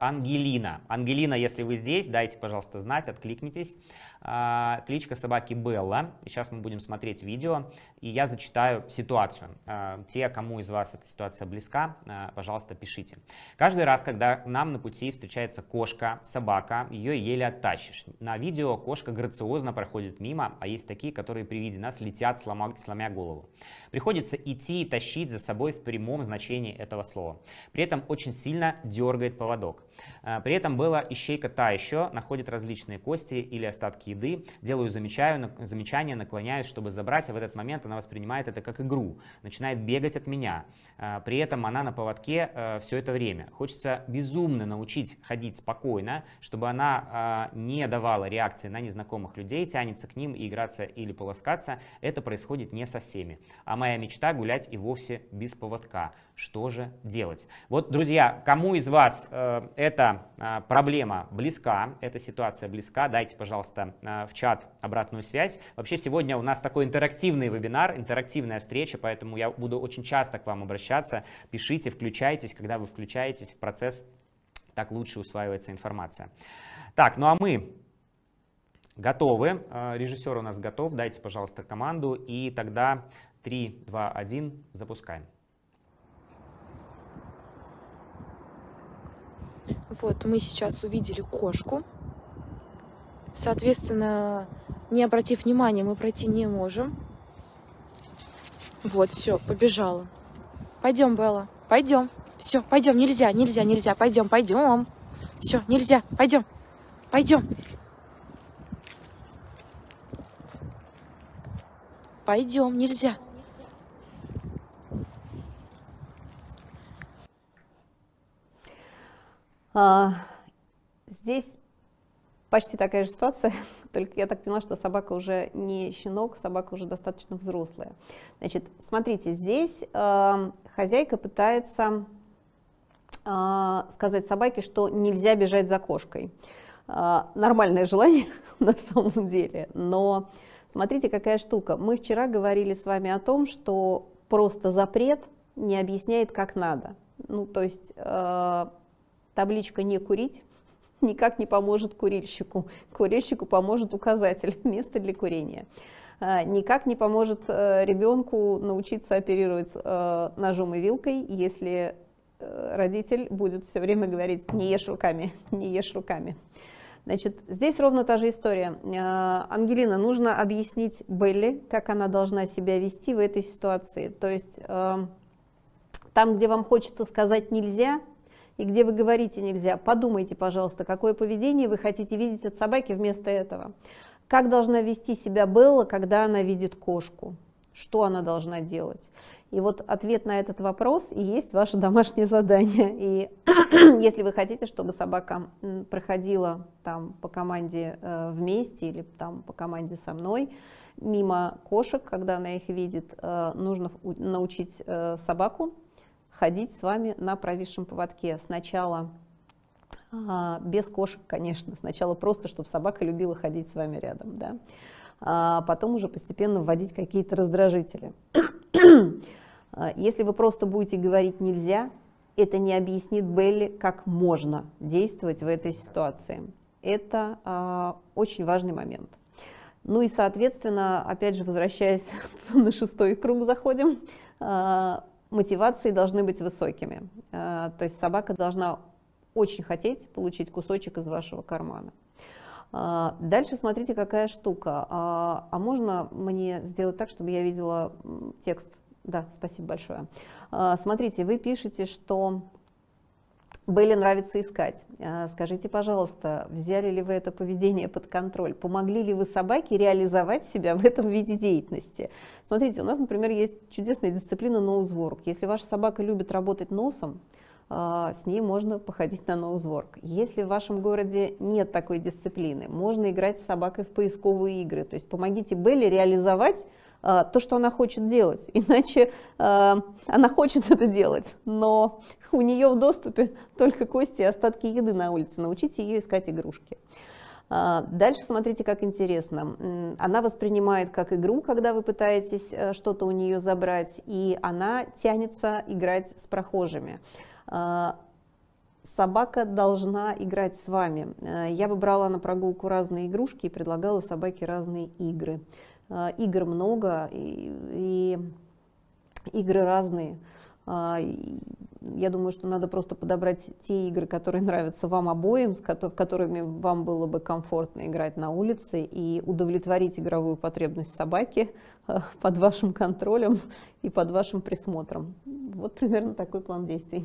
Ангелина. Ангелина, если вы здесь, дайте, пожалуйста, знать, откликнитесь. А, кличка собаки Белла. Сейчас мы будем смотреть видео, и я зачитаю ситуацию. А, те, кому из вас эта ситуация близка, а, пожалуйста, пишите. Каждый раз, когда нам на пути встречается кошка, собака, ее еле оттащишь. На видео кошка грациозно проходит мимо, а есть такие, которые при виде нас летят, слома, сломя голову. Приходится идти и тащить за собой в прямом значении этого слова. При этом очень сильно дергает поводок. Э, при этом была ищейка та еще, находит различные кости или остатки еды, делаю замечаю, замечание, наклоняюсь, чтобы забрать, а в этот момент она воспринимает это как игру, начинает бегать от меня. Э, при этом она на поводке э, все это время. Хочется безумно научить ходить спокойно, чтобы она не давала реакции на незнакомых людей, тянется к ним и играться или полоскаться. Это происходит не со всеми. А моя мечта гулять и вовсе без поводка. Что же делать? Вот, друзья, кому из вас это эта проблема близка, эта ситуация близка, дайте, пожалуйста, а, в чат обратную связь. Вообще сегодня у нас такой интерактивный вебинар, интерактивная встреча, поэтому я буду очень часто к вам обращаться. Пишите, включайтесь, когда вы включаетесь в процесс, так лучше усваивается информация. Так, ну а мы готовы, а, режиссер у нас готов, дайте, пожалуйста, команду, и тогда 3, 2, 1, запускаем. Вот мы сейчас увидели кошку. Соответственно, не обратив внимания, мы пройти не можем. Вот, все, побежала. Пойдем, Белла, пойдем. Все, пойдем, нельзя, нельзя, нельзя, пойдем, пойдем. Все, нельзя, пойдем, пойдем. Пойдем, нельзя. А, здесь почти такая же ситуация, только я так поняла, что собака уже не щенок, собака уже достаточно взрослая. Значит, смотрите, здесь а, хозяйка пытается а, сказать собаке, что нельзя бежать за кошкой. нормальное желание на самом деле, но смотрите, какая штука. Мы вчера говорили с вами о том, что просто запрет не объясняет, как надо. Ну, то есть... Табличка «Не курить» никак не поможет курильщику. Курильщику поможет указатель «Место для курения». А, никак не поможет э, ребенку научиться оперировать э, ножом и вилкой, если э, родитель будет все время говорить «не ешь руками, не ешь руками». Значит, здесь ровно та же история. А, Ангелина, нужно объяснить Белли, как она должна себя вести в этой ситуации. То есть там, где вам хочется сказать нельзя, и где вы говорите нельзя, подумайте, пожалуйста, какое поведение вы хотите видеть от собаки вместо этого. Как должна вести себя Белла, когда она видит кошку? Что она должна делать? И вот ответ на этот вопрос и есть ваше домашнее задание. И если вы хотите, чтобы собака проходила там по команде э, вместе или там по команде со мной, мимо кошек, когда она их видит, э, нужно научить э, собаку ходить с вами на провисшем поводке. Сначала а, без кошек, конечно, сначала просто, чтобы собака любила ходить с вами рядом, да. А потом уже постепенно вводить какие-то раздражители. А если вы просто будете говорить «нельзя», это не объяснит Белли, как можно действовать в этой ситуации. Это а, очень важный момент. Ну и, соответственно, опять же, возвращаясь на шестой круг, заходим. А, мотивации должны быть высокими. Э, то есть собака должна очень хотеть получить кусочек из вашего кармана. Э, дальше смотрите, какая штука. Э, а можно мне сделать так, чтобы я видела текст? Да, спасибо большое. Смотрите, вы пишете, что Белли нравится искать. А, скажите, пожалуйста, взяли ли вы это поведение под контроль? Помогли ли вы собаке реализовать себя в этом виде деятельности? Смотрите, у нас, например, есть чудесная дисциплина ноузворк. Если ваша собака любит работать носом, а, с ней можно походить на ноузворк. Если в вашем городе нет такой дисциплины, можно играть с собакой в поисковые игры. То есть помогите Белли реализовать а, то, что она хочет делать. Иначе а, она хочет это делать, но у нее в доступе только кости и остатки еды на улице. Научите ее искать игрушки. А, дальше смотрите, как интересно. Она воспринимает как игру, когда вы пытаетесь э, что-то у нее забрать, и она тянется играть с прохожими. Собака должна играть с вами. Э, я бы брала на прогулку разные игрушки и предлагала собаке разные игры. Э, игр много, и, и игры разные. А, я думаю, что надо просто подобрать те игры, которые нравятся вам обоим, с которыми вам было бы комфортно играть на улице, и удовлетворить игровую потребность собаки э, под вашим контролем и под вашим присмотром. Вот примерно такой план действий.